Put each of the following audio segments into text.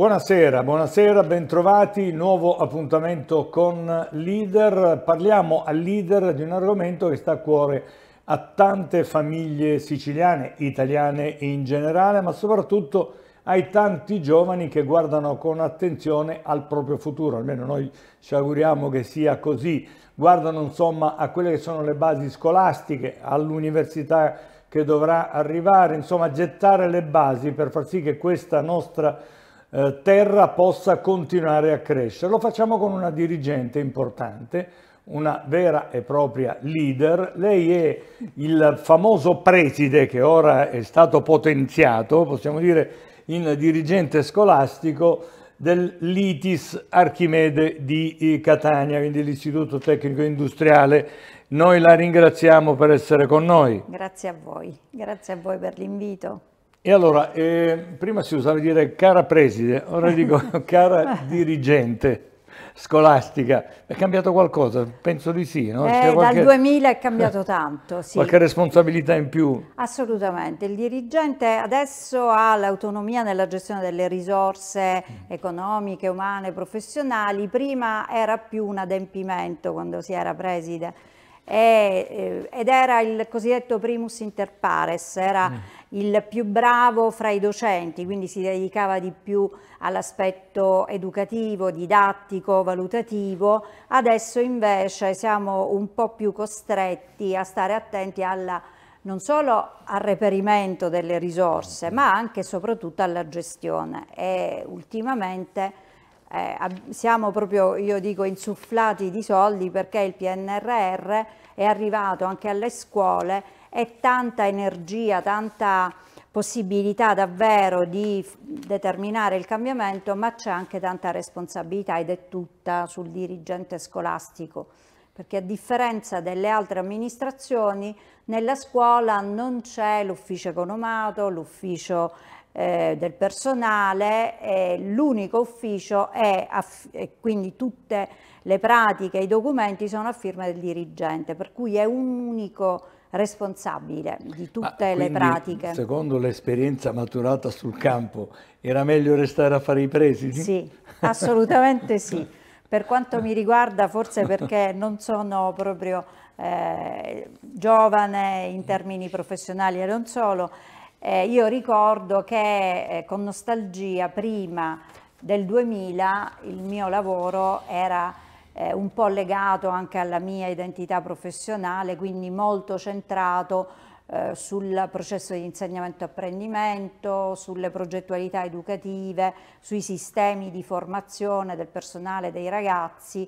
Buonasera, buonasera, bentrovati, nuovo appuntamento con Leader. Parliamo a Leader di un argomento che sta a cuore a tante famiglie siciliane, italiane in generale, ma soprattutto ai tanti giovani che guardano con attenzione al proprio futuro, almeno noi ci auguriamo che sia così, guardano insomma a quelle che sono le basi scolastiche, all'università che dovrà arrivare, insomma gettare le basi per far sì che questa nostra eh, terra possa continuare a crescere. Lo facciamo con una dirigente importante, una vera e propria leader. Lei è il famoso preside che ora è stato potenziato, possiamo dire, in dirigente scolastico dell'ITIS Archimede di eh, Catania, quindi l'Istituto Tecnico Industriale. Noi la ringraziamo per essere con noi. Grazie a voi, grazie a voi per l'invito. E allora, eh, prima si usava dire cara preside, ora dico cara dirigente scolastica. È cambiato qualcosa? Penso di sì. No? Eh, qualche... Dal 2000 è cambiato tanto. Sì. Qualche responsabilità in più? Assolutamente. Il dirigente adesso ha l'autonomia nella gestione delle risorse mm. economiche, umane, professionali. Prima era più un adempimento quando si era preside eh, ed era il cosiddetto primus inter pares, era mm. il più bravo fra i docenti, quindi si dedicava di più all'aspetto educativo, didattico, valutativo. Adesso invece siamo un po' più costretti a stare attenti alla non solo al reperimento delle risorse, mm. ma anche e soprattutto alla gestione. E ultimamente eh, siamo proprio, io dico, insufflati di soldi perché il PNRR è arrivato anche alle scuole e tanta energia, tanta possibilità davvero di determinare il cambiamento, ma c'è anche tanta responsabilità ed è tutta sul dirigente scolastico, perché a differenza delle altre amministrazioni, nella scuola non c'è l'ufficio economato, l'ufficio eh, del personale, l'unico ufficio è e quindi tutte le pratiche i documenti sono a firma del dirigente, per cui è un unico responsabile di tutte quindi, le pratiche. Secondo l'esperienza maturata sul campo, era meglio restare a fare i presidi? Sì, assolutamente sì. Per quanto mi riguarda, forse perché non sono proprio eh, giovane in termini professionali e non solo, eh, io ricordo che eh, con nostalgia prima del 2000 il mio lavoro era eh, un po' legato anche alla mia identità professionale, quindi molto centrato eh, sul processo di insegnamento-apprendimento, sulle progettualità educative, sui sistemi di formazione del personale dei ragazzi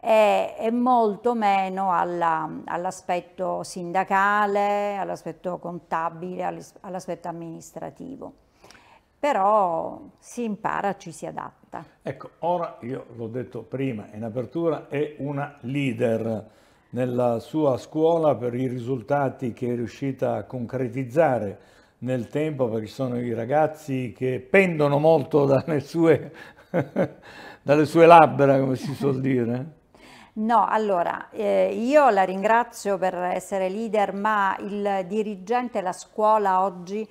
e, e molto meno all'aspetto sindacale, all'aspetto contabile, all'aspetto amministrativo. Però si impara, ci si adatta. Ecco, ora io l'ho detto prima in apertura, è una leader nella sua scuola per i risultati che è riuscita a concretizzare nel tempo, perché ci sono i ragazzi che pendono molto dalle sue, dalle sue labbra, come si suol dire. No, allora eh, io la ringrazio per essere leader, ma il dirigente, la scuola oggi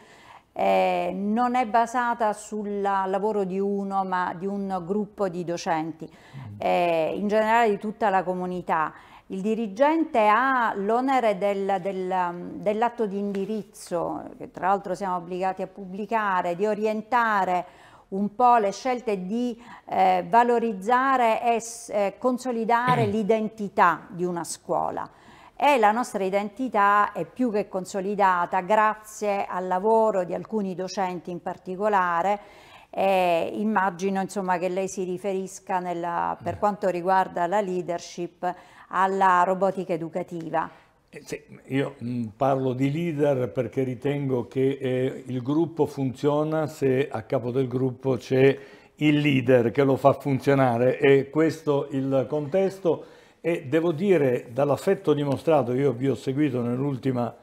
eh, non è basata sul lavoro di uno, ma di un gruppo di docenti, mm. eh, in generale di tutta la comunità. Il dirigente ha l'onere del, del, dell'atto di indirizzo, che tra l'altro siamo obbligati a pubblicare, di orientare un po' le scelte di eh, valorizzare e eh, consolidare mm. l'identità di una scuola e la nostra identità è più che consolidata grazie al lavoro di alcuni docenti in particolare e immagino insomma, che lei si riferisca nella, per mm. quanto riguarda la leadership alla robotica educativa. Eh, io mm, parlo di leader perché ritengo che eh, il gruppo funziona se a capo del gruppo c'è il leader che lo fa funzionare e questo il contesto e devo dire dall'affetto dimostrato, io vi ho seguito nell'ultima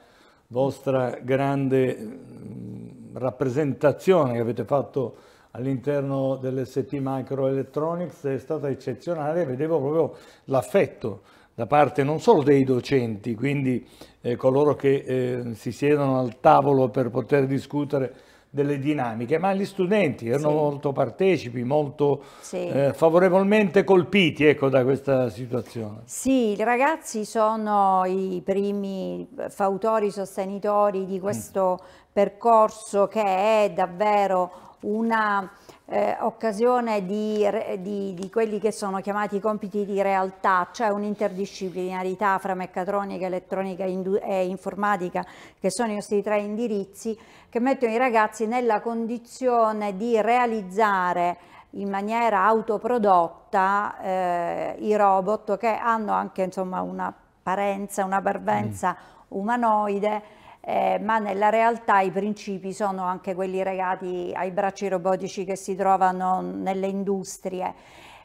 vostra grande mh, mm, rappresentazione che avete fatto all'interno dell'ST Microelectronics, è stata eccezionale, vedevo proprio l'affetto da parte non solo dei docenti, quindi eh, coloro che eh, si siedono al tavolo per poter discutere delle dinamiche, ma gli studenti erano sì. molto partecipi, molto sì. eh, favorevolmente colpiti ecco, da questa situazione. Sì, i ragazzi sono i primi fautori, sostenitori di mm. questo mm. percorso che è davvero una eh, occasione di, di, di, quelli che sono chiamati compiti di realtà, cioè un'interdisciplinarità fra meccatronica, elettronica e informatica, che sono i nostri tre indirizzi, che mettono i ragazzi nella condizione di realizzare in maniera autoprodotta eh, i robot che hanno anche insomma, una parenza, una parvenza mm. umanoide, eh, ma nella realtà i principi sono anche quelli legati ai bracci robotici che si trovano nelle industrie.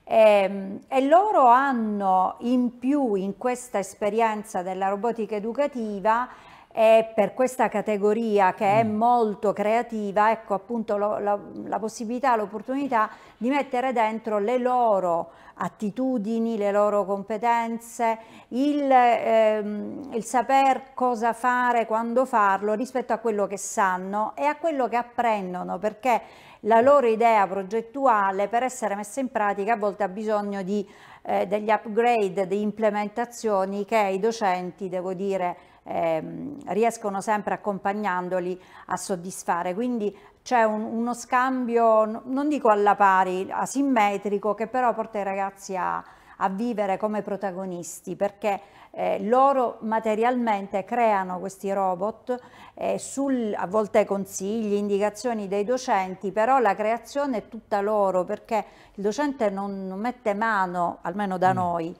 E, ehm, e loro hanno in più in questa esperienza della robotica educativa e per questa categoria che è mm. molto creativa, ecco appunto lo, la, la, possibilità, l'opportunità di mettere dentro le loro attitudini, le loro competenze, il, ehm, il saper cosa fare, quando farlo rispetto a quello che sanno e a quello che apprendono, perché la loro idea progettuale per essere messa in pratica a volte ha bisogno di, eh, degli upgrade, di implementazioni che i docenti, devo dire, ehm, riescono sempre accompagnandoli a soddisfare. Quindi c'è un, uno scambio, non dico alla pari, asimmetrico, che però porta i ragazzi a, a vivere come protagonisti perché eh, loro materialmente creano questi robot eh, sul, a volte consigli, indicazioni dei docenti, però la creazione è tutta loro perché il docente non, non mette mano, almeno da mm. noi,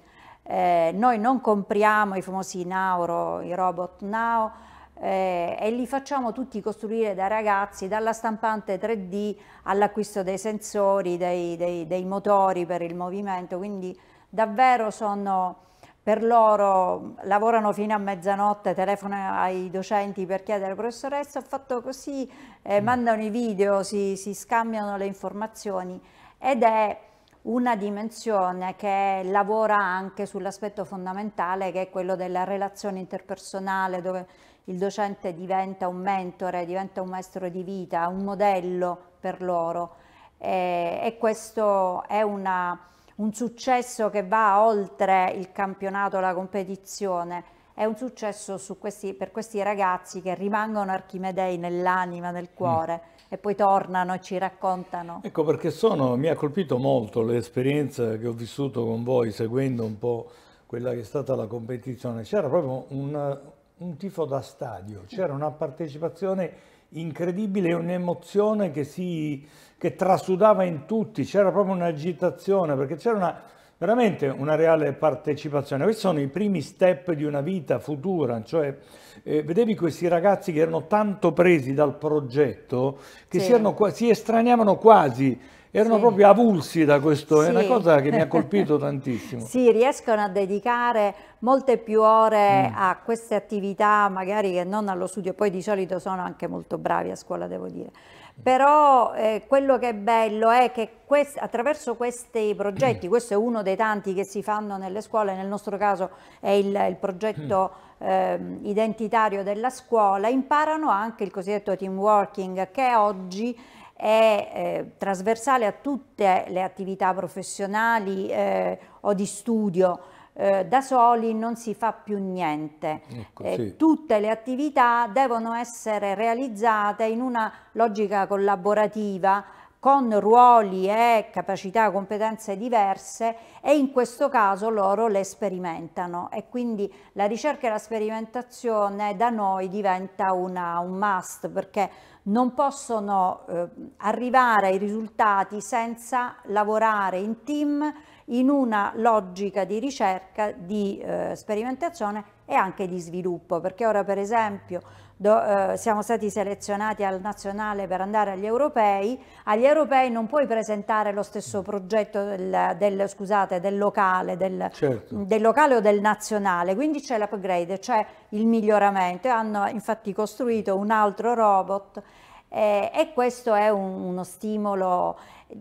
eh, noi non compriamo i famosi Nauro, i robot Now, eh, e li facciamo tutti costruire da ragazzi, dalla stampante 3D all'acquisto dei sensori, dei, dei, dei, motori per il movimento, quindi davvero sono per loro, lavorano fino a mezzanotte, telefono ai docenti per chiedere professoressa, ho fatto così, eh, mm. mandano i video, si, si scambiano le informazioni ed è una dimensione che lavora anche sull'aspetto fondamentale che è quello della relazione interpersonale dove il docente diventa un mentore, diventa un maestro di vita, un modello per loro e, e questo è una, un successo che va oltre il campionato, la competizione, è un successo questi, per questi ragazzi che rimangono archimedei nell'anima, nel mm. cuore. Mm e poi tornano e ci raccontano. Ecco perché sono, mi ha colpito molto l'esperienza che ho vissuto con voi seguendo un po' quella che è stata la competizione. C'era proprio un, un tifo da stadio, c'era una partecipazione incredibile, un'emozione che, si, che trasudava in tutti, c'era proprio un'agitazione, perché c'era una veramente una reale partecipazione. Questi sono i primi step di una vita futura, cioè eh, vedevi questi ragazzi che erano tanto presi dal progetto che sì. si, erano, si estraniavano quasi erano sì. proprio avulsi da questo, sì. è una cosa che mi ha colpito tantissimo. sì, riescono a dedicare molte più ore mm. a queste attività magari che non allo studio, poi di solito sono anche molto bravi a scuola devo dire però eh, quello che è bello è che quest attraverso questi progetti, mm. questo è uno dei tanti che si fanno nelle scuole, nel nostro caso è il, il progetto eh, identitario della scuola, imparano anche il cosiddetto team working che oggi è eh, trasversale a tutte le attività professionali eh, o di studio eh, da soli non si fa più niente. Ecco, eh, sì. Tutte le attività devono essere realizzate in una logica collaborativa con ruoli e capacità, e competenze diverse e in questo caso loro le sperimentano e quindi la ricerca e la sperimentazione da noi diventa una, un must perché non possono eh, arrivare ai risultati senza lavorare in team in una logica di ricerca, di eh, sperimentazione e anche di sviluppo, perché ora per esempio do, eh, siamo stati selezionati al nazionale per andare agli europei, agli europei non puoi presentare lo stesso progetto del, del, scusate, del, locale, del certo. locale, o del nazionale, quindi c'è l'upgrade, c'è il miglioramento, hanno infatti costruito un altro robot eh, e questo è un, uno stimolo,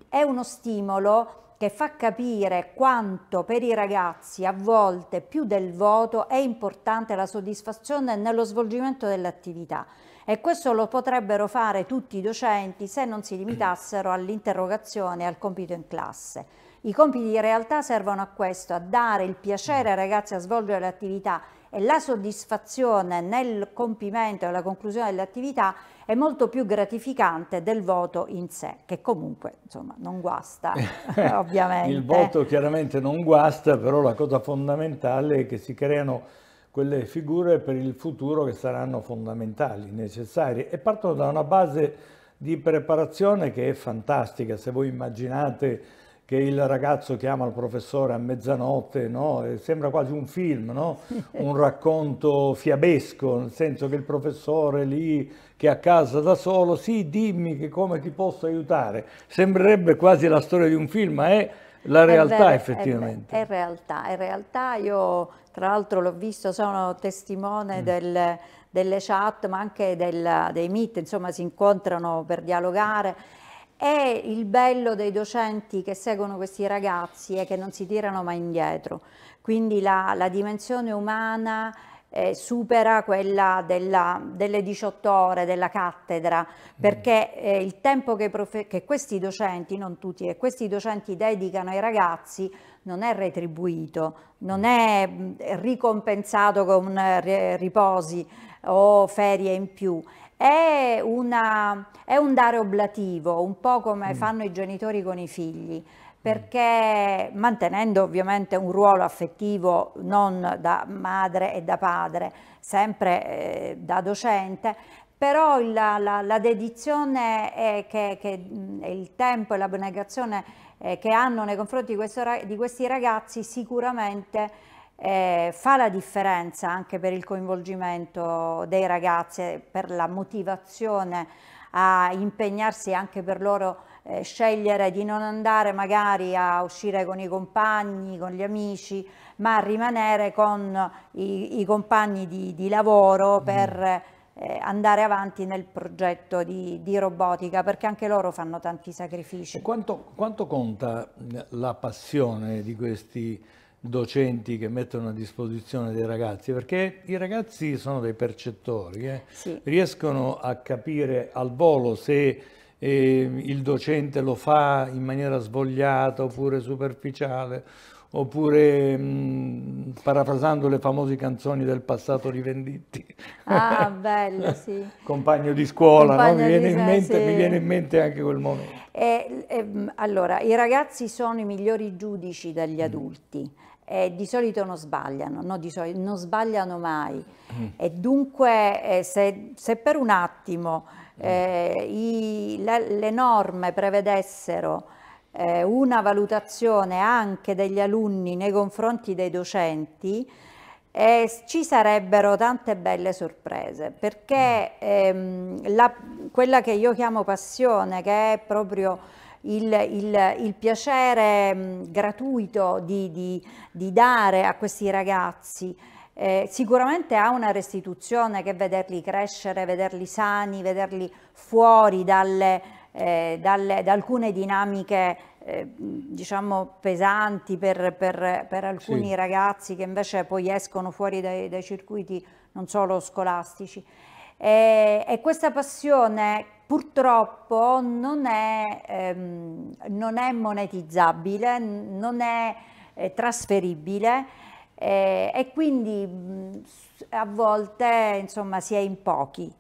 è uno stimolo che fa capire quanto per i ragazzi a volte più del voto è importante la soddisfazione nello svolgimento dell'attività e questo lo potrebbero fare tutti i docenti se non si limitassero all'interrogazione e al compito in classe. I compiti in realtà servono a questo, a dare il piacere ai ragazzi a svolgere l'attività e la soddisfazione nel compimento e la conclusione dell'attività è molto più gratificante del voto in sé, che comunque insomma, non guasta, ovviamente. Il voto chiaramente non guasta, però la cosa fondamentale è che si creano quelle figure per il futuro che saranno fondamentali, necessarie e partono da una base di preparazione che è fantastica, se voi immaginate che il ragazzo chiama il professore a mezzanotte, no? sembra quasi un film, no? un racconto fiabesco, nel senso che il professore lì che è a casa da solo, sì dimmi che come ti posso aiutare, sembrerebbe quasi la storia di un film, ma è la realtà è vero, effettivamente. È, è, realtà, è realtà, io tra l'altro l'ho visto, sono testimone mm. del, delle chat ma anche del, dei meet, insomma si incontrano per dialogare e il bello dei docenti che seguono questi ragazzi è che non si tirano mai indietro, quindi la, la dimensione umana eh, supera quella della, delle 18 ore della cattedra, mm. perché eh, il tempo che, che, questi docenti, non tutti, che eh, questi docenti dedicano ai ragazzi non è retribuito, non mm. è mm, ricompensato con eh, riposi o ferie in più. È, una, è un dare oblativo, un po' come mm. fanno i genitori con i figli, mm. perché mantenendo ovviamente un ruolo affettivo non da madre e da padre, sempre eh, da docente, però la, la, la dedizione che, che, il tempo e l'abnegazione eh, che hanno nei confronti di, questo, di questi ragazzi sicuramente eh, fa la differenza anche per il coinvolgimento dei ragazzi, eh, per la motivazione a impegnarsi anche per loro eh, scegliere di non andare magari a uscire con i compagni, con gli amici, ma a rimanere con i, i compagni di, di lavoro mm. per eh, andare avanti nel progetto di, di, robotica perché anche loro fanno tanti sacrifici. Quanto, quanto conta eh, la passione di questi docenti che mettono a disposizione dei ragazzi, perché i ragazzi sono dei percettori, eh? sì. riescono a capire al volo se eh, il docente lo fa in maniera svogliata oppure superficiale oppure mh, mm, parafrasando le famose canzoni del passato di Venditti. Ah, bello, sì. Compagno di scuola, Compagno no? mi, viene di... Mente, sì. mi, viene in mente, anche quel momento. E, e, ehm, allora, i ragazzi sono i migliori giudici dagli mm. adulti. Mm. Eh, di solito non sbagliano, no, di solito, non sbagliano mai. Mm. E dunque, eh, se, se, per un attimo mm. eh, i, la, le norme prevedessero eh, una valutazione anche degli alunni nei confronti dei docenti e eh, ci sarebbero tante belle sorprese perché ehm, la, quella che io chiamo passione che è proprio il, il, il piacere mm, gratuito di, di, di, dare a questi ragazzi eh, sicuramente ha una restituzione che vederli crescere, vederli sani, vederli fuori dalle, eh, dalle, da alcune dinamiche eh, diciamo pesanti per, per, per alcuni sì. ragazzi che invece poi escono fuori dai, dai circuiti non solo scolastici. E, e, questa passione purtroppo non è, ehm, non è monetizzabile, non è eh, trasferibile eh, e quindi a volte insomma si è in pochi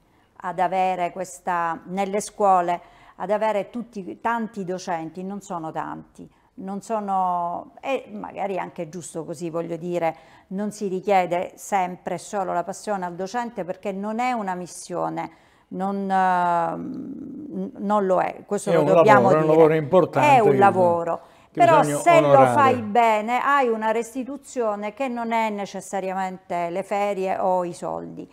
ad avere questa nelle scuole ad avere tutti, tanti docenti, non sono tanti, non sono, e magari anche giusto così voglio dire, non si richiede sempre solo la passione al docente perché non è una missione, non, ehm, non lo è, questo è lo dobbiamo lavoro, dire. È un lavoro importante. È un lavoro. Però se onorare. lo fai bene hai una restituzione che non è necessariamente le ferie o i soldi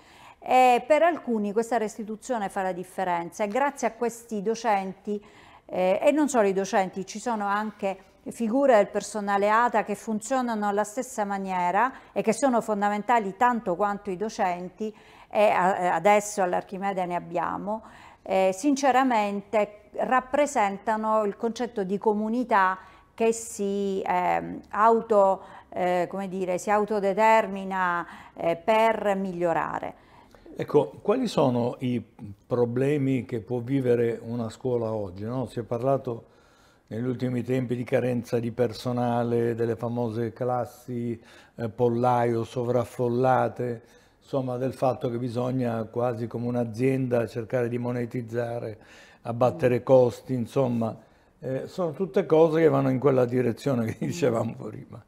e per alcuni questa restituzione fa la differenza e grazie a questi docenti eh, e non solo i docenti, ci sono anche figure del personale ATA che funzionano alla stessa maniera e che sono fondamentali tanto quanto i docenti e a, eh, adesso all'Archimede ne abbiamo, eh, sinceramente rappresentano il concetto di comunità che si, ehm, eh, auto, come dire, si autodetermina eh, per migliorare. Ecco, quali sono i problemi che può vivere una scuola oggi? No? Si è parlato negli ultimi tempi di carenza di personale, delle famose classi eh, pollaio sovraffollate, insomma del fatto che bisogna quasi come un'azienda cercare di monetizzare, abbattere costi, insomma eh, sono tutte cose che vanno in quella direzione che dicevamo prima.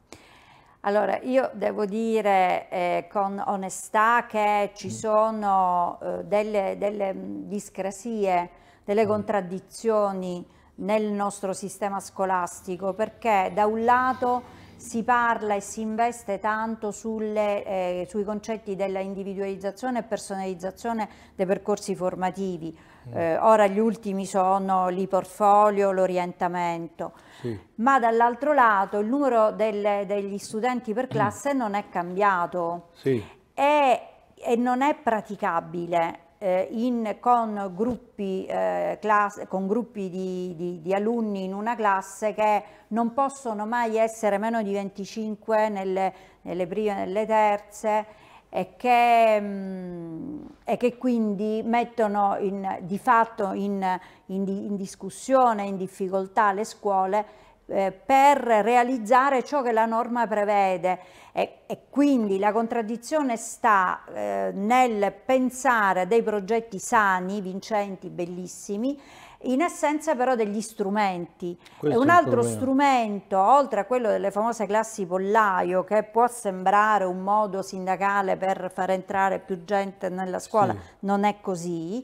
Allora, io devo dire eh, con onestà che ci mm. sono eh, delle, delle, mm, discrasie, delle mm. contraddizioni nel nostro sistema scolastico, perché da un lato si parla e si investe tanto sulle, eh, sui concetti della individualizzazione e personalizzazione dei percorsi formativi. Mm. Eh, ora gli ultimi sono l'e-portfolio, l'orientamento, sì. ma dall'altro lato il numero delle, degli studenti per mm. classe non è cambiato sì. e, e non è praticabile eh, in, con, gruppi, eh, class, con gruppi di, di, di, alunni in una classe che non possono mai essere meno di 25 nelle, nelle prime e nelle terze e che, mh, mm, e che, quindi mettono in, di fatto in, in, in discussione, in difficoltà le scuole eh, per realizzare ciò che la norma prevede e, e quindi la contraddizione sta eh, nel pensare dei progetti sani, vincenti, bellissimi in assenza però degli strumenti. Questo un altro strumento, oltre a quello delle famose classi pollaio, che può sembrare un modo sindacale per far entrare più gente nella scuola, sì. non è così,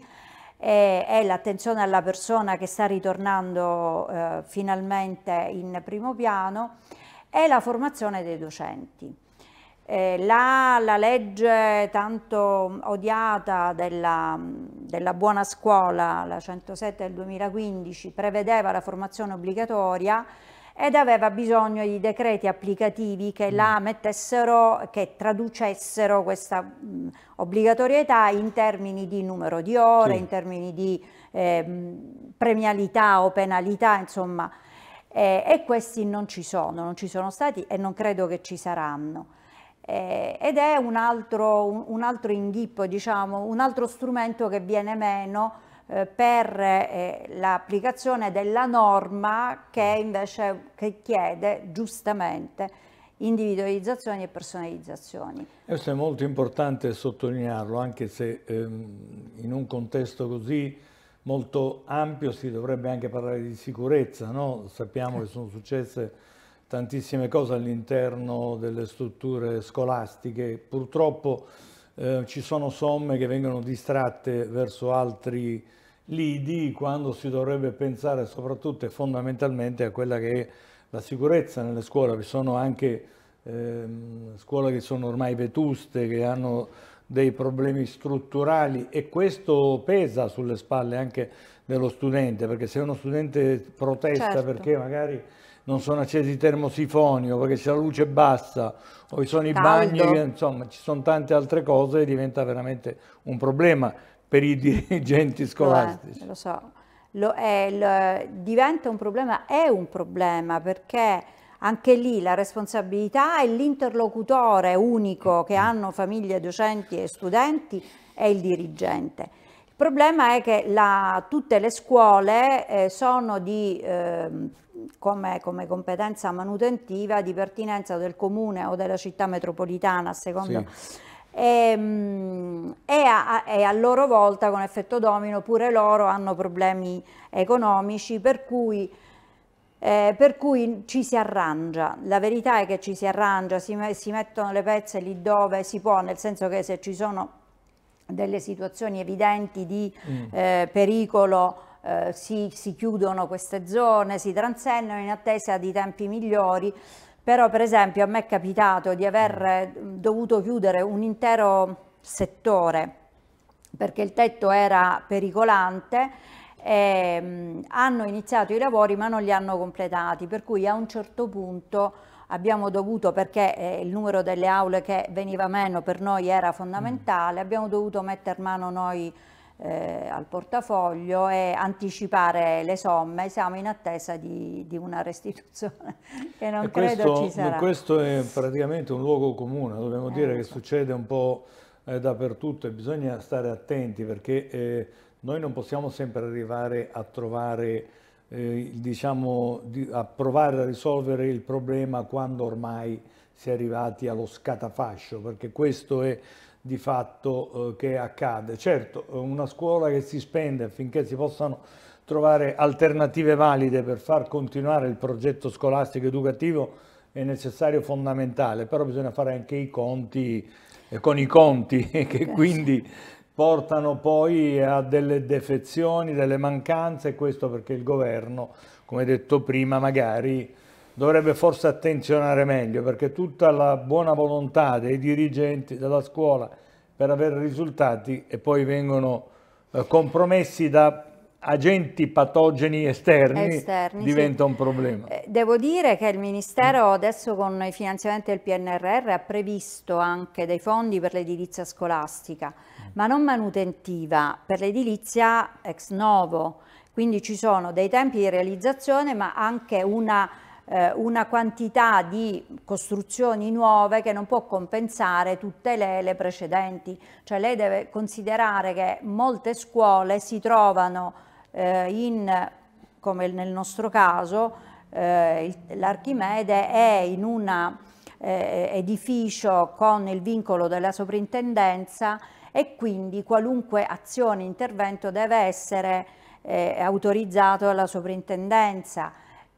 è l'attenzione alla persona che sta ritornando eh, finalmente in primo piano e la formazione dei docenti. Eh, la, la, legge tanto odiata della, della, buona scuola, la 107 del 2015, prevedeva la formazione obbligatoria ed aveva bisogno di decreti applicativi che la mm. mettessero, che traducessero questa mm, obbligatorietà in termini di numero di ore, sì. in termini di eh, premialità o penalità, insomma. Eh, e questi non ci sono, non ci sono stati e non credo che ci saranno. Eh, ed è un altro, un, un altro inghippo, diciamo, un altro strumento che viene meno eh, per eh, l'applicazione della norma che mm. invece che chiede giustamente individualizzazioni e personalizzazioni. Questo è molto importante sottolinearlo, anche se ehm, in un contesto così molto ampio si dovrebbe anche parlare di sicurezza, no? sappiamo che sono successe tantissime cose all'interno delle strutture scolastiche, purtroppo eh, ci sono somme che vengono distratte verso altri lidi quando si dovrebbe pensare soprattutto e fondamentalmente a quella che è la sicurezza nelle scuole. Vi sono anche eh, scuole che sono ormai vetuste, che hanno dei problemi strutturali e questo pesa sulle spalle anche dello studente, perché se uno studente protesta certo. perché magari non sono accesi i termosifoni o perché c'è la luce bassa o ci sono Caldo. i bagni, insomma ci sono tante altre cose e diventa veramente un problema per i dirigenti scolastici. Eh, lo so, lo è, lo, diventa un problema, è un problema perché anche lì la responsabilità e l'interlocutore unico che hanno famiglie, docenti e studenti è il dirigente. Il problema è che la, tutte le scuole eh, sono di eh, come, come, competenza manutentiva di pertinenza del comune o della città metropolitana, a seconda. Sì. Ehm, e, e, a, e, a, loro volta con effetto domino pure loro hanno problemi economici per cui, eh, per cui ci si arrangia, la verità è che ci si arrangia, si, si mettono le pezze lì dove si può, nel senso che se ci sono delle situazioni evidenti di mm. eh, pericolo eh, si, si, chiudono queste zone, si transennano in attesa di tempi migliori, però per esempio a me è capitato di aver mm. eh, dovuto chiudere un intero settore perché il tetto era pericolante e, mm, hanno iniziato i lavori ma non li hanno completati, per cui a un certo punto abbiamo dovuto, perché eh, il numero delle aule che veniva meno per noi era mm. fondamentale, abbiamo dovuto metter mano noi eh, al portafoglio e anticipare le somme, siamo in attesa di, di una restituzione che non e credo questo, ci sarà. Questo è praticamente un luogo comune, dobbiamo eh, dire so. che succede un po' eh, dappertutto e bisogna stare attenti perché eh, noi non possiamo sempre arrivare a trovare eh, diciamo di, a provare a risolvere il problema quando ormai si è arrivati allo scatafascio perché questo è di fatto eh, che accade. Certo, una scuola che si spende affinché si possano trovare alternative valide per far continuare il progetto scolastico educativo è necessario fondamentale, però bisogna fare anche i conti eh, con i conti che certo. quindi portano poi a delle defezioni, delle mancanze, questo perché il governo, come detto prima, magari dovrebbe forse attenzionare meglio perché tutta la buona volontà dei dirigenti della scuola per avere risultati e poi vengono eh, compromessi da agenti patogeni esterni, esterni diventa sì. un problema. Eh, devo dire che il Ministero adesso con i finanziamenti del PNRR ha previsto anche dei fondi per l'edilizia scolastica, ma non manutentiva, per l'edilizia ex novo, quindi ci sono dei tempi di realizzazione ma anche una eh, una quantità di costruzioni nuove che non può compensare tutte le, le precedenti. Cioè lei deve considerare che molte scuole si trovano eh, in, come nel nostro caso, eh, l'Archimede è in un eh, edificio con il vincolo della soprintendenza e quindi qualunque azione, intervento deve essere eh, autorizzato dalla soprintendenza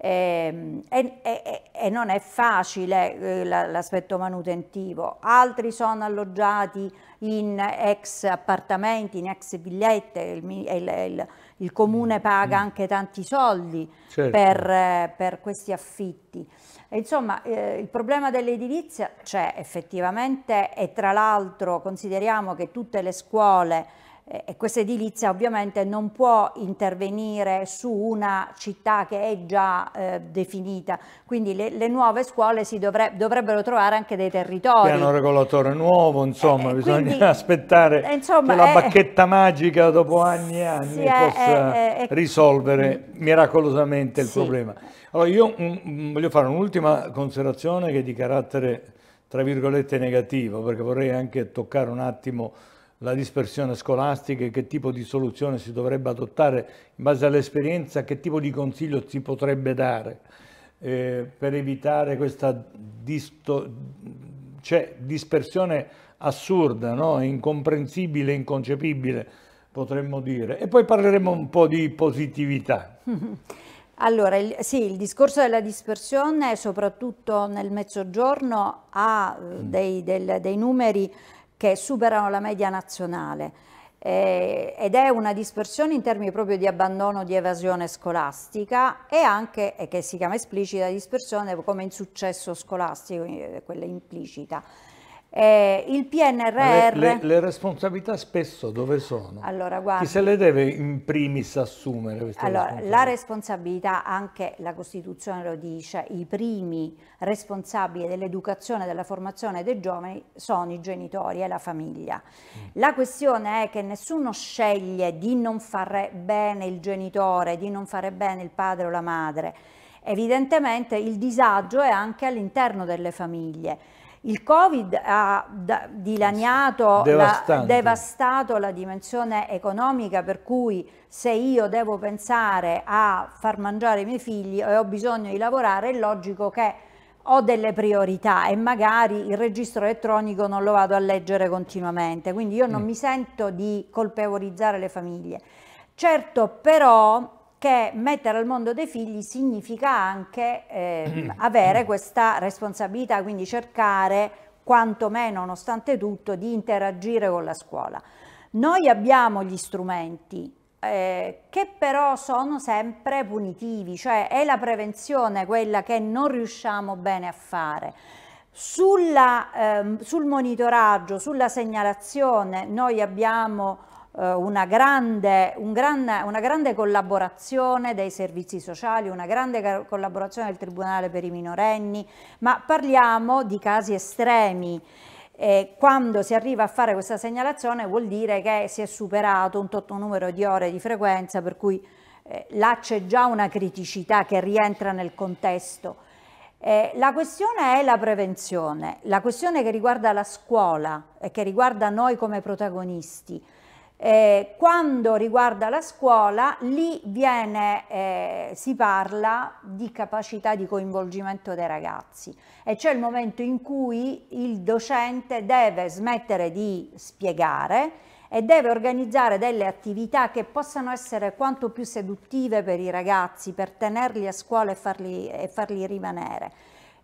Ehm, e, e, e, non è facile eh, l'aspetto manutentivo. Altri sono alloggiati in ex appartamenti, in ex villette, il, il, il, il comune mm, paga mm. anche tanti soldi certo. per, eh, per, questi affitti. insomma, eh, il problema dell'edilizia c'è effettivamente e tra l'altro consideriamo che tutte le scuole eh, e questa edilizia ovviamente non può intervenire su una città che è già eh, definita, quindi le, le, nuove scuole si dovre dovrebbero trovare anche dei territori. Piano regolatore nuovo, insomma, eh, eh bisogna quindi, aspettare eh, insomma, che la bacchetta magica dopo anni e anni sì, possa ecco. risolvere miracolosamente il sì. problema. Allora io mm, mm, voglio fare un'ultima considerazione che è di carattere tra virgolette negativo, perché vorrei anche toccare un attimo la dispersione scolastica e che tipo di soluzione si dovrebbe adottare in base all'esperienza, che tipo di consiglio si potrebbe dare eh, per evitare questa cioè, dispersione assurda, no? incomprensibile, inconcepibile, potremmo dire. E poi parleremo un po' di positività. Allora, il, sì, il discorso della dispersione, soprattutto nel mezzogiorno, ha eh, mm. dei, del, dei numeri che superano la media nazionale eh, ed è una dispersione in termini proprio di abbandono di evasione scolastica e anche che si chiama esplicita dispersione come insuccesso scolastico, eh, quella implicita. Eh, il PNRR... Le, le, le, responsabilità spesso dove sono? Allora, guardi, Chi se le deve in primis assumere? Allora, responsabilità? La responsabilità, anche la Costituzione lo dice, i primi responsabili dell'educazione e della formazione dei giovani sono i genitori e la famiglia. Mm. La questione è che nessuno sceglie di non fare bene il genitore, di non fare bene il padre o la madre. Evidentemente il disagio è anche all'interno delle famiglie il Covid ha dilaniato, devastato. La, devastato la dimensione economica per cui se io devo pensare a far mangiare i miei figli e ho bisogno di lavorare è logico che ho delle priorità e magari il registro elettronico non lo vado a leggere continuamente, quindi io non mm. mi sento di colpevolizzare le famiglie. Certo però che mettere al mondo dei figli significa anche eh, avere questa responsabilità, quindi cercare quantomeno, nonostante tutto, di interagire con la scuola. Noi abbiamo gli strumenti eh, che però sono sempre punitivi, cioè è la prevenzione quella che non riusciamo bene a fare. Sulla, eh, sul monitoraggio, sulla segnalazione, noi abbiamo eh, una grande, un gran, una grande, collaborazione dei servizi sociali, una grande collaborazione del Tribunale per i minorenni, ma parliamo di casi estremi. E quando si arriva a fare questa segnalazione vuol dire che si è superato un totto numero di ore di frequenza, per cui eh, là c'è già una criticità che rientra nel contesto. Eh, la questione è la prevenzione, la questione che riguarda la scuola e che riguarda noi come protagonisti. Eh, quando riguarda la scuola, lì viene, eh, si parla di capacità di coinvolgimento dei ragazzi e c'è il momento in cui il docente deve smettere di spiegare e deve organizzare delle attività che possano essere quanto più seduttive per i ragazzi, per tenerli a scuola e farli, e farli rimanere.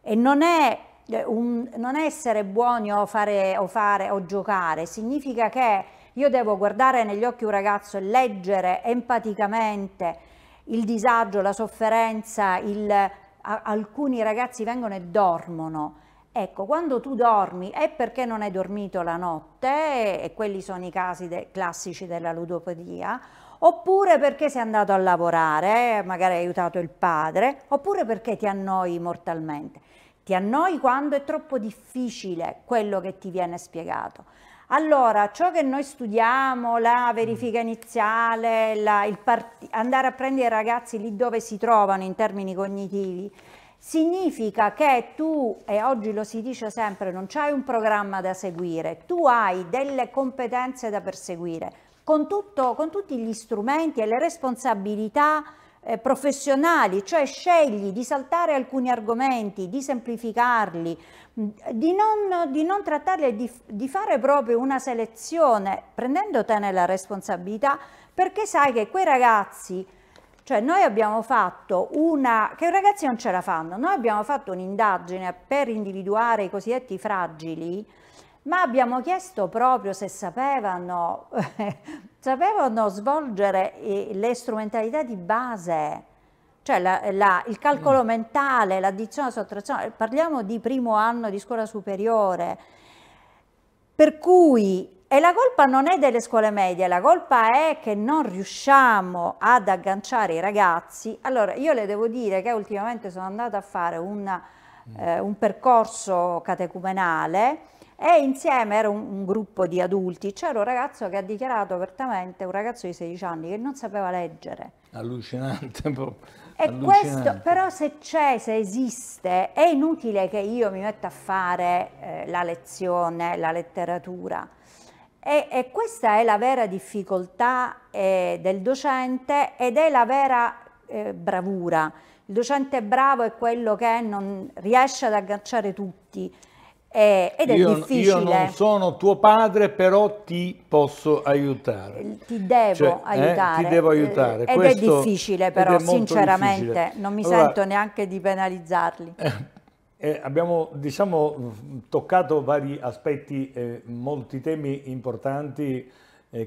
E non è eh, un, non essere buoni o fare, o fare o giocare, significa che io devo guardare negli occhi un ragazzo e leggere empaticamente il disagio, la sofferenza, il, a, alcuni ragazzi vengono e dormono. Ecco, quando tu dormi è perché non hai dormito la notte, e quelli sono i casi de, classici della ludopedia, oppure perché sei andato a lavorare, magari hai aiutato il padre, oppure perché ti annoi mortalmente. Ti annoi quando è troppo difficile quello che ti viene spiegato. Allora, ciò che noi studiamo, la mm. verifica iniziale, la, andare a prendere i ragazzi lì dove si trovano in termini cognitivi, significa che tu, e oggi lo si dice sempre, non c'hai un programma da seguire, tu hai delle competenze da perseguire, con, tutto, con tutti gli strumenti e le responsabilità eh, professionali, cioè scegli di saltare alcuni argomenti, di semplificarli, mm, di non, di non trattarli e di, di fare proprio una selezione, prendendotene la responsabilità, perché sai che quei ragazzi cioè noi abbiamo fatto una, che i ragazzi non ce la fanno, noi abbiamo fatto un'indagine per individuare i cosiddetti fragili, ma abbiamo chiesto proprio se sapevano sapevano svolgere eh, le strumentalità di base, cioè la, la, il calcolo mm. mentale, l'addizione, la sottrazione, parliamo di primo anno di scuola superiore, per cui e la colpa non è delle scuole medie, la colpa è che non riusciamo ad agganciare i ragazzi. Allora, io le devo dire che ultimamente sono andata a fare una, mm. eh, un percorso catecumenale e insieme era un, un gruppo di adulti, c'era un ragazzo che ha dichiarato apertamente, un ragazzo di 16 anni, che non sapeva leggere. Allucinante proprio. E questo, però se c'è, se esiste, è inutile che io mi metta a fare eh, la lezione, la letteratura. E, e, questa è la vera difficoltà eh, del docente ed è la vera eh, bravura. Il docente bravo è quello che non riesce ad agganciare tutti, eh, ed è io, difficile. Io non sono tuo padre, però ti posso aiutare. Eh, ti devo cioè, aiutare. Eh, ti devo eh, aiutare. Ed Questo, è difficile però, è sinceramente, difficile. non mi allora, sento neanche di penalizzarli. Eh, eh abbiamo diciamo, toccato vari aspetti, molti temi importanti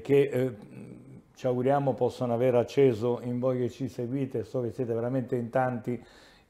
che ci auguriamo possano aver acceso in voi che ci seguite, so che siete veramente in tanti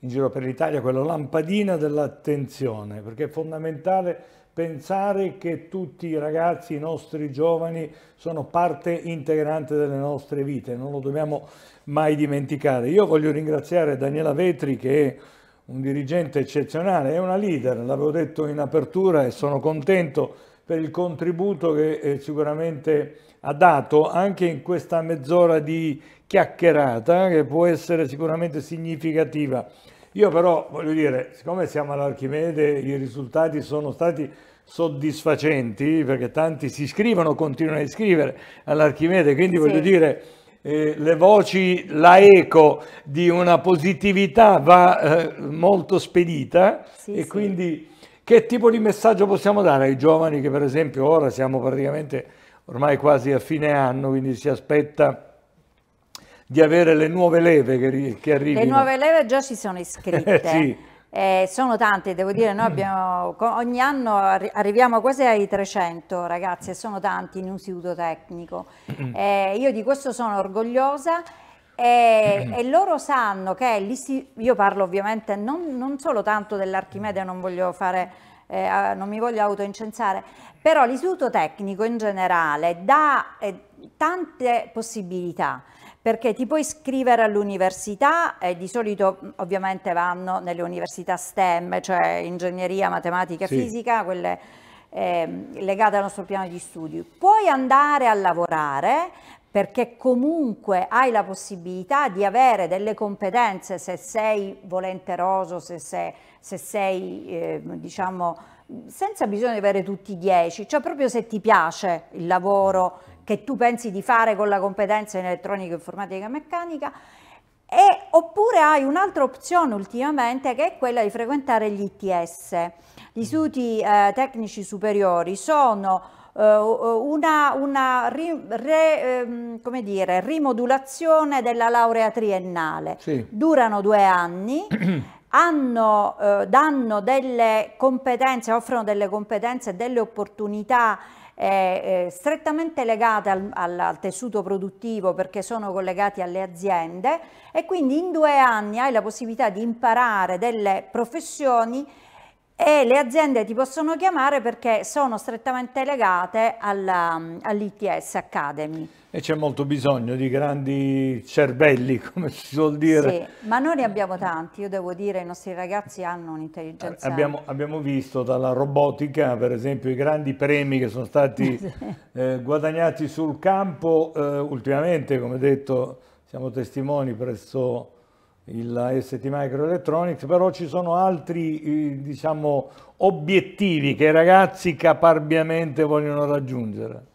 in giro per l'Italia quella lampadina dell'attenzione, perché è fondamentale pensare che tutti i ragazzi, i nostri giovani, sono parte integrante delle nostre vite, non lo dobbiamo mai dimenticare. Io voglio ringraziare Daniela Vetri che è un dirigente eccezionale, è una leader, l'avevo detto in apertura e sono contento per il contributo che eh, sicuramente ha dato anche in questa mezz'ora di chiacchierata eh, che può essere sicuramente significativa. Io però voglio dire, siccome siamo all'Archimede, i risultati sono stati soddisfacenti perché tanti si iscrivono, continuano a iscrivere all'Archimede, quindi sì. voglio dire eh, le voci, la eco di una positività va eh, molto spedita sì, e sì. quindi che tipo di messaggio possiamo dare ai giovani che per esempio ora siamo praticamente ormai quasi a fine anno, quindi si aspetta di avere le nuove leve che, che arrivano? Le nuove leve già si sono iscritte. Eh, sì. Eh, sono tante, devo dire, noi abbiamo, ogni anno arriviamo quasi ai 300 ragazzi e sono tanti in un istituto tecnico. Eh, io di questo sono orgogliosa e, mm. e, loro sanno che io parlo ovviamente non, non solo tanto dell'Archimede, non voglio fare... Eh, non mi voglio autoincensare, però l'istituto tecnico in generale dà eh, tante possibilità perché ti puoi iscrivere all'università, eh, di solito mm, ovviamente vanno nelle università STEM, cioè ingegneria, matematica, sì. fisica, quelle ehm, legate al nostro piano di studio. Puoi andare a lavorare, perché comunque hai la possibilità di avere delle competenze se sei volenteroso, se sei, se sei eh, diciamo, senza bisogno di avere tutti i dieci, cioè proprio se ti piace il lavoro che tu pensi di fare con la competenza in elettronica, informatica e meccanica, e, oppure hai un'altra opzione ultimamente che è quella di frequentare gli ITS. Gli mm. istituti eh, tecnici superiori sono eh, una, una ri, re, ehm, dire, rimodulazione della laurea triennale. Sì. Durano due anni. hanno, eh, danno delle competenze, offrono delle competenze e delle opportunità eh, eh, strettamente legate al, al, al, tessuto produttivo perché sono collegati alle aziende e quindi in due anni hai la possibilità di imparare delle professioni e le aziende ti possono chiamare perché sono strettamente legate um, all'ITS Academy. E c'è molto bisogno di grandi cervelli, come si suol dire. Sì, ma noi ne abbiamo tanti, io devo dire, i nostri ragazzi hanno un'intelligenza. Abbiamo, abbiamo, visto dalla robotica, per esempio, i grandi premi che sono stati sì. eh, guadagnati sul campo eh, ultimamente, come detto, siamo testimoni presso il ST Microelectronics, però ci sono altri eh, diciamo, obiettivi che i ragazzi caparbiamente vogliono raggiungere.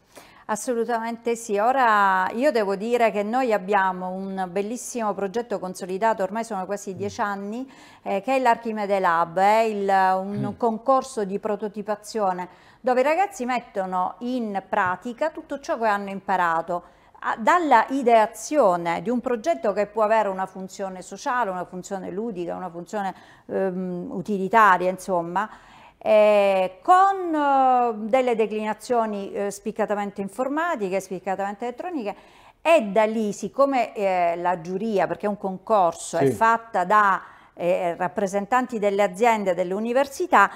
Assolutamente sì, ora io devo dire che noi abbiamo un bellissimo progetto consolidato, ormai sono quasi mm. dieci anni, eh, che è l'Archimede Lab, è eh, un mm. concorso di prototipazione dove i ragazzi mettono in pratica tutto ciò che hanno imparato Ah, dalla ideazione di un progetto che può avere una funzione sociale, una funzione ludica, una funzione ehm, utilitaria, insomma, eh, con eh, delle declinazioni eh, spiccatamente informatiche, spiccatamente elettroniche e da lì, siccome eh, la giuria, perché è un concorso, sì. è fatta da eh, rappresentanti delle aziende, delle università,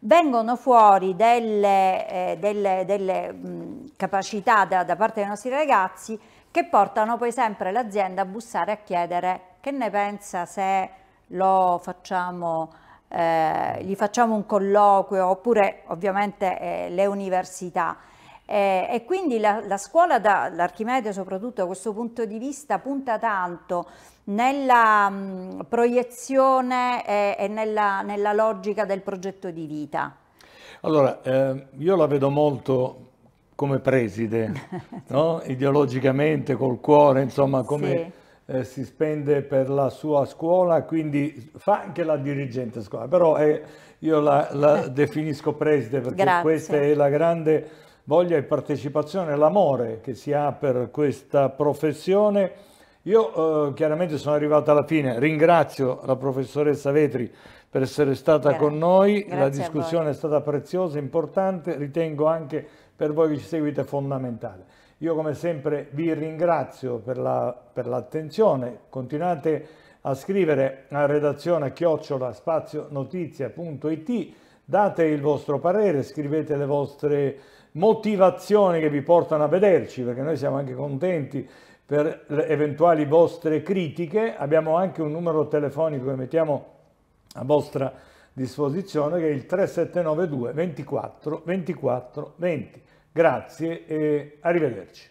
vengono fuori delle, eh, delle, delle mh, capacità da, da, parte dei nostri ragazzi che portano poi sempre l'azienda a bussare a chiedere che ne pensa se lo facciamo, eh, gli facciamo un colloquio oppure ovviamente eh, le università. Eh, e quindi la, la scuola, da, l'Archimede soprattutto da questo punto di vista, punta tanto nella mh, proiezione e, eh, e nella, nella, logica del progetto di vita. Allora, eh, io la vedo molto come preside, no? ideologicamente, col cuore, insomma, come sì. eh, si spende per la sua scuola, quindi fa anche la dirigente scuola, però è, eh, io la, la definisco preside perché Grazie. questa è la grande voglia e partecipazione, l'amore che si ha per questa professione. Io eh, chiaramente sono arrivato alla fine, ringrazio la professoressa Vetri per essere stata Grazie. con noi, Grazie la discussione è stata preziosa, importante, ritengo anche per voi che ci seguite fondamentale. Io come sempre vi ringrazio per, l'attenzione, la, continuate a scrivere a redazione chiocciola spazionotizia.it, date il vostro parere, scrivete le vostre motivazioni che vi portano a vederci, perché noi siamo anche contenti per eventuali vostre critiche, abbiamo anche un numero telefonico che mettiamo a vostra disposizione che è il 3792 24 24 20. Grazie e arrivederci.